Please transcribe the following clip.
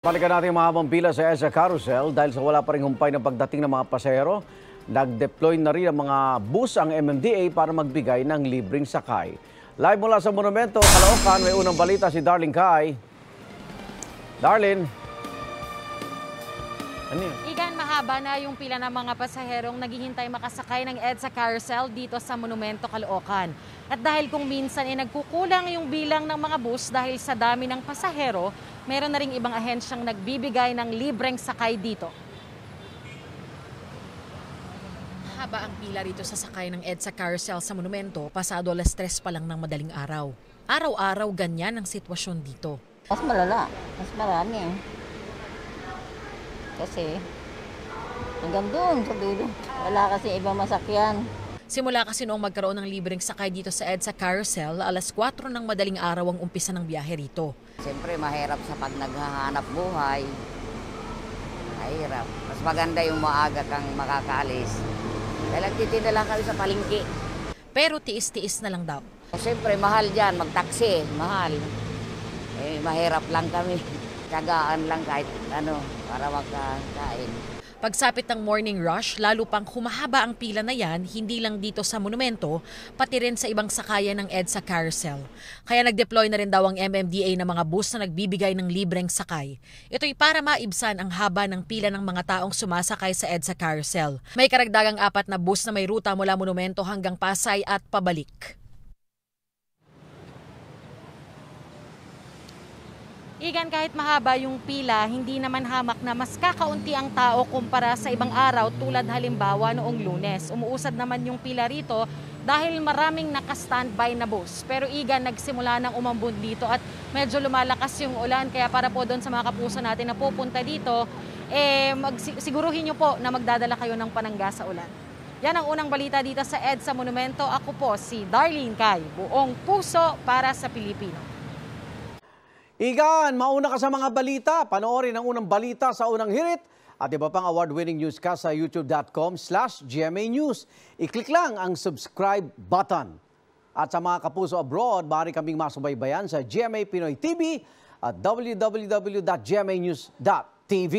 Balikan natin mga pambila sa ESA Carousel dahil sa wala pa rin humpay ng pagdating ng mga pasahero. Nag-deploy na rin ang mga bus ang MMDA para magbigay ng libreng sakay. Live mula sa Monumento, Kalaokan, may unang balita si Darling Kai. Darling. Ano yun? Igan, mahaba na yung pila ng mga pasaherong naghihintay makasakay ng EDSA carousel dito sa Monumento Caloocan. At dahil kung minsan ay eh, nagkukulang yung bilang ng mga bus dahil sa dami ng pasahero, meron na rin ibang ahensyang nagbibigay ng libreng sakay dito. Haba ang pila rito sa sakay ng EDSA carousel sa monumento pasado alas stress pa lang ng madaling araw. Araw-araw ganyan ang sitwasyon dito. Mas malala, mas marami. Kasi hanggang doon sa dulo. Wala kasi ibang masakyan. Simula kasi noong magkaroon ng libreng sakay dito sa EDSA Carousel, alas 4 ng madaling araw ang umpisa ng biyahe rito. Siyempre mahirap sa pag naghahanap buhay. Mahirap. Mas maganda yung maaga kang makakaalis. Dahil nagtitinda lang kami sa palingki. Pero tiis-tiis na lang daw. Siyempre mahal dyan, magtaksi, mahal. Eh, mahirap lang kami tiyagaan lang kahit ano, para wag ka makakain. Pagsapit ng morning rush, lalo pang humahaba ang pila na yan, hindi lang dito sa monumento, pati rin sa ibang sakayan ng EDSA carousel. Kaya nag-deploy na rin daw ang MMDA ng mga bus na nagbibigay ng libreng sakay. Ito'y para maibsan ang haba ng pila ng mga taong sumasakay sa EDSA carousel. May karagdagang apat na bus na may ruta mula monumento hanggang Pasay at pabalik. Igan, kahit mahaba yung pila, hindi naman hamak na mas kakaunti ang tao kumpara sa ibang araw tulad halimbawa noong lunes. Umuusad naman yung pila rito dahil maraming naka-standby na bus. Pero Igan, nagsimula ng umambun dito at medyo lumalakas yung ulan. Kaya para po doon sa mga kapuso natin na pupunta dito, eh, siguruhin nyo po na magdadala kayo ng panangga sa ulan. Yan ang unang balita dito sa EDSA Monumento. Ako po si Darlene Kay, buong puso para sa Pilipino. Igan, mauna ka sa mga balita. Panoorin ang unang balita sa unang hirit at iba pang award-winning newscast sa youtube.com slash GMA News. I-click lang ang subscribe button. At sa mga kapuso abroad, maaari kaming masubaybayan sa GMA Pinoy TV at www.gmanews.tv.